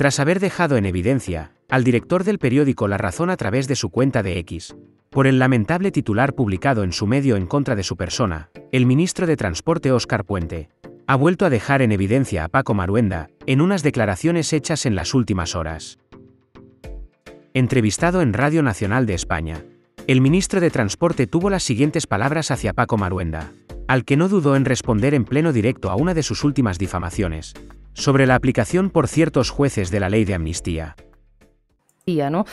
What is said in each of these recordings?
tras haber dejado en evidencia al director del periódico La Razón a través de su cuenta de X, por el lamentable titular publicado en su medio en contra de su persona, el ministro de Transporte Óscar Puente, ha vuelto a dejar en evidencia a Paco Maruenda en unas declaraciones hechas en las últimas horas. Entrevistado en Radio Nacional de España, el ministro de Transporte tuvo las siguientes palabras hacia Paco Maruenda, al que no dudó en responder en pleno directo a una de sus últimas difamaciones, sobre la aplicación por ciertos jueces de la ley de amnistía. ¿no?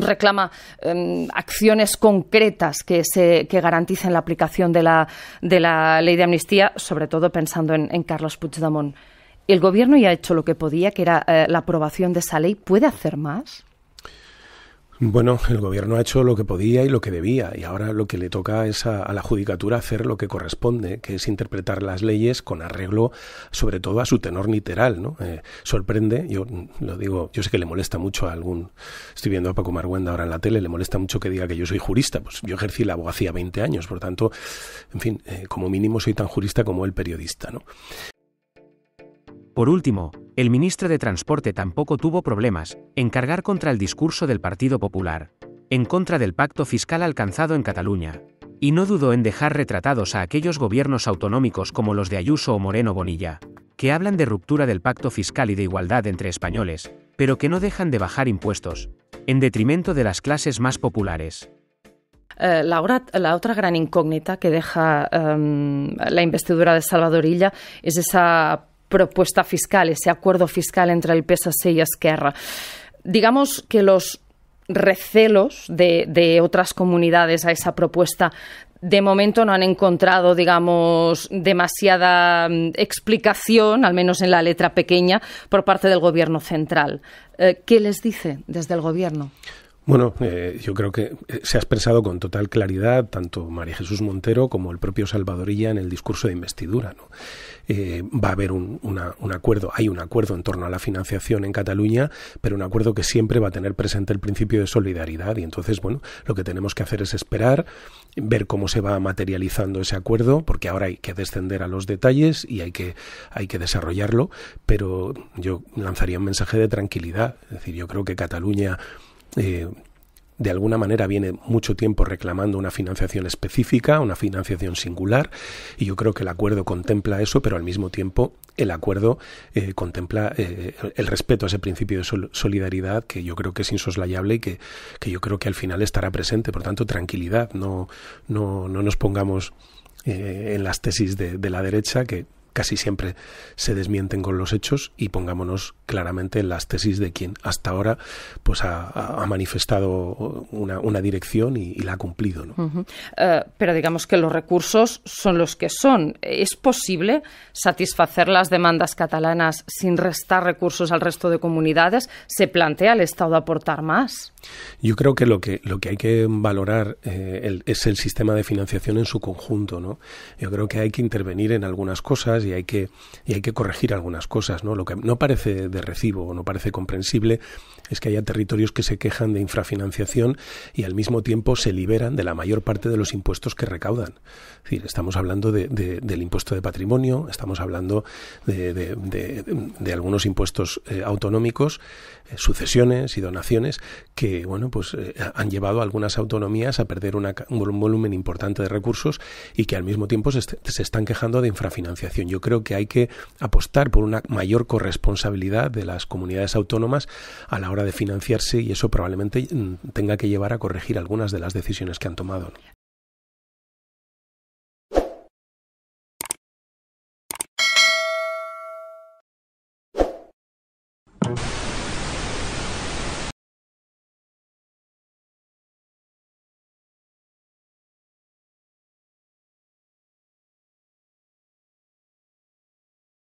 reclama em, acciones concretas que, garanticen la aplicación de la, ley de amnistía, sobre todo pensando en, Carlos Puigdemont. ¿El gobierno ya ha hecho lo que podía, que era eh, la aprobación de esa ley? ¿Puede hacer más? Bueno, el gobierno ha hecho lo que podía y lo que debía, y ahora lo que le toca es a, la judicatura hacer lo que corresponde, que es interpretar las leyes con arreglo, sobre todo a su tenor literal, ¿no? Eh, sorprende, yo lo digo, yo sé que le molesta mucho a algún, estoy viendo a Paco Marguenda ahora en la tele, le molesta mucho que diga que yo soy jurista, pues yo ejercí la abogacía 20 años, por tanto, en fin, eh, como mínimo soy tan jurista como el periodista, ¿no? Por último, el ministro de Transporte tampoco tuvo problemas en cargar contra el discurso del Partido Popular, en contra del pacto fiscal alcanzado en Cataluña, y no dudó en dejar retratados a aquellos gobiernos autonómicos como los de Ayuso o Moreno Bonilla, que hablan de ruptura del pacto fiscal y de igualdad entre españoles, pero que no dejan de bajar impuestos, en detrimento de las clases más populares. Eh, la, otra gran incógnita que deja em, la investidura de Salvador Illa es esa propuesta fiscal, ese acuerdo fiscal entre el PSC e y Esquerra. Digamos que los recelos de, otras comunidades a esa propuesta. De momento no han encontrado, digamos, demasiada mm, explicación, al menos en la letra pequeña, por parte del Gobierno central. Eh, ¿Qué les dice desde el Gobierno? Bueno, eh, yo creo que eh, se ha expresado con total claridad tanto María Jesús Montero como el propio Salvadorilla en el discurso de investidura. Eh, va a haber un, un, acuerdo, hay un acuerdo en torno a la financiación en Cataluña, pero un acuerdo que siempre va a tener presente el principio de solidaridad. Y entonces, bueno, lo que tenemos que hacer es esperar, ver cómo se va materializando ese acuerdo, porque ahora hay que descender a los detalles y hay que, hay que desarrollarlo, pero yo lanzaría un mensaje de tranquilidad. Es decir, yo creo que Cataluña eh, de alguna manera viene mucho tiempo reclamando una financiación específica, una financiación singular, y yo creo que el acuerdo contempla eso, pero al mismo tiempo el acuerdo eh, contempla eh, el respeto a ese principio de solidaridad que yo creo que es insoslayable y que, yo creo que al final estará presente. Por tanto, tranquilidad, no, no, nos pongamos en las tesis de la derecha que casi siempre se desmienten con los hechos y pongámonos claramente en las tesis de quien hasta ahora pues ha, manifestado una, dirección y, la ha cumplido. ¿no? Eh, pero digamos que los recursos son los que son. ¿Es posible satisfacer las demandas catalanas sin restar recursos al resto de comunidades? ¿Se plantea el Estado aportar más? Yo creo que lo que, lo que hay que valorar eh, es el sistema de financiación en su conjunto. ¿no? Yo creo que hay que intervenir en algunas cosas y hay que, hay que corregir algunas cosas. Lo que no parece de recibo o no parece comprensible es que haya territorios que se quejan de infrafinanciación y al mismo tiempo se liberan de la mayor parte de los impuestos que recaudan. Es estamos hablando del impuesto de patrimonio, estamos hablando de, algunos impuestos eh, autonómicos eh, sucesiones y donaciones que bueno pues eh, han llevado a algunas autonomías a perder un volumen importante de recursos y que al mismo tiempo se, están quejando de infrafinanciación. Yo creo que hay que apostar por una mayor corresponsabilidad de las comunidades autónomas a la hora de financiarse y eso probablemente mm, tenga que llevar a corregir algunas de las decisiones que han tomado.